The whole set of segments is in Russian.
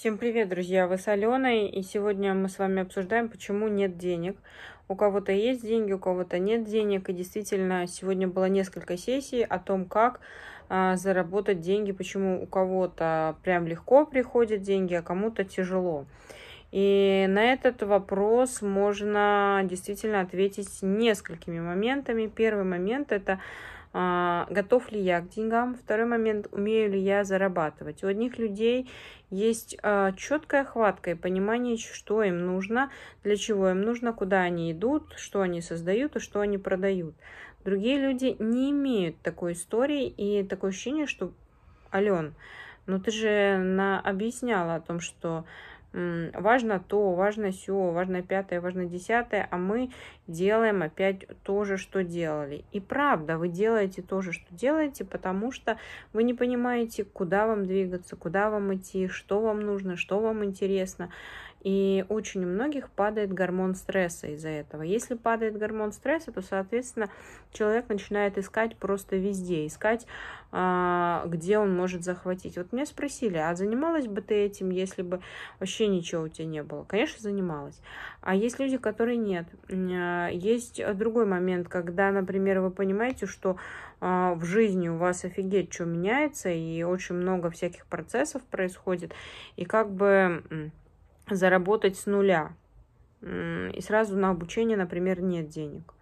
Всем привет, друзья! Вы с Аленой, и сегодня мы с вами обсуждаем, почему нет денег. У кого-то есть деньги, у кого-то нет денег, и действительно, сегодня было несколько сессий о том, как а, заработать деньги, почему у кого-то прям легко приходят деньги, а кому-то тяжело. И на этот вопрос можно действительно ответить несколькими моментами. Первый момент – это а, готов ли я к деньгам, второй момент, умею ли я зарабатывать. У одних людей есть а, четкая хватка и понимание, что им нужно, для чего им нужно, куда они идут, что они создают и что они продают. Другие люди не имеют такой истории и такое ощущение, что Ален, ну ты же на объясняла о том, что важно то, важно все, важно пятое, важно десятое, а мы делаем опять то же, что делали. И правда, вы делаете то же, что делаете, потому что вы не понимаете, куда вам двигаться, куда вам идти, что вам нужно, что вам интересно. И очень у многих падает гормон стресса из-за этого. Если падает гормон стресса, то, соответственно, человек начинает искать просто везде, искать, а, где он может захватить. Вот меня спросили, а занималась бы ты этим, если бы вообще ничего у тебя не было? Конечно, занималась. А есть люди, которые нет. А, есть другой момент, когда, например, вы понимаете, что а, в жизни у вас офигеть, что меняется, и очень много всяких процессов происходит, и как бы заработать с нуля. И сразу на обучение, например, нет денег.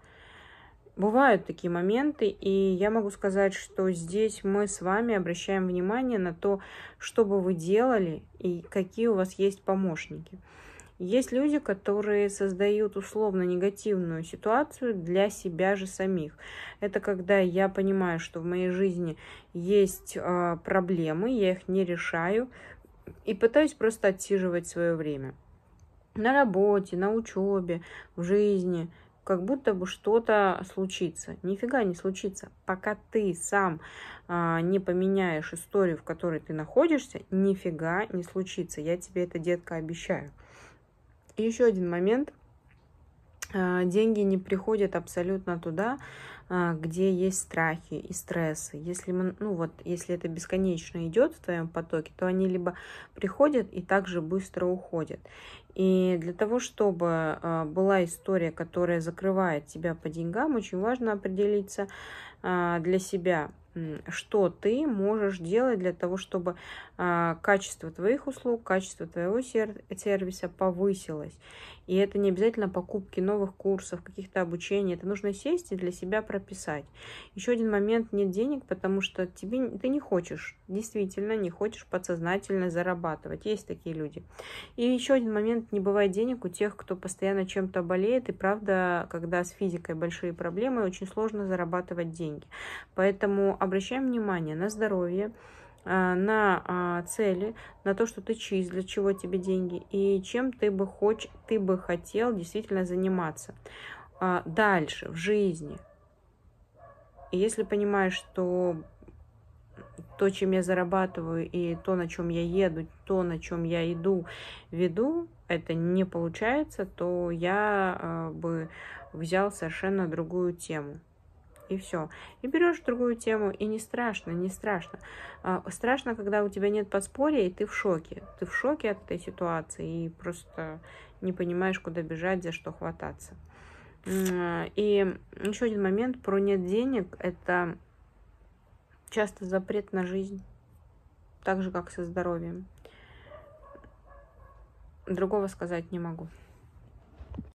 Бывают такие моменты, и я могу сказать, что здесь мы с вами обращаем внимание на то, что бы вы делали и какие у вас есть помощники. Есть люди, которые создают условно негативную ситуацию для себя же самих. Это когда я понимаю, что в моей жизни есть а, проблемы, я их не решаю, и пытаюсь просто отсиживать свое время. На работе, на учебе, в жизни. Как будто бы что-то случится. Нифига не случится. Пока ты сам а, не поменяешь историю, в которой ты находишься, нифига не случится. Я тебе это, детка, обещаю. еще один момент а, деньги не приходят абсолютно туда, а, где есть страхи и стрессы. Если, мы, ну вот, если это бесконечно идет в твоем потоке, то они либо приходят и также быстро уходят. И для того, чтобы а, была история, которая закрывает тебя по деньгам, очень важно определиться а, для себя, что ты можешь делать для того, чтобы а, качество твоих услуг, качество твоего сервиса повысилось. И это не обязательно покупки новых курсов, каких-то обучений. Это нужно сесть и для себя прописать. Еще один момент – нет денег, потому что тебе, ты не хочешь, действительно не хочешь подсознательно зарабатывать. Есть такие люди. И еще один момент – не бывает денег у тех, кто постоянно чем-то болеет. И правда, когда с физикой большие проблемы, очень сложно зарабатывать деньги. Поэтому обращаем внимание на здоровье, э, на а, цели, на то, что ты чист, для чего тебе деньги и чем ты бы, хоч, ты бы хотел действительно заниматься а, дальше в жизни. если понимаешь, что то, чем я зарабатываю, и то, на чем я еду, то, на чем я иду, веду, это не получается, то я э, бы взял совершенно другую тему и все. И берешь другую тему, и не страшно, не страшно. А, страшно, когда у тебя нет подспорья, и ты в шоке. Ты в шоке от этой ситуации, и просто не понимаешь, куда бежать, за что хвататься. И еще один момент про нет денег. Это часто запрет на жизнь, так же, как со здоровьем. Другого сказать не могу.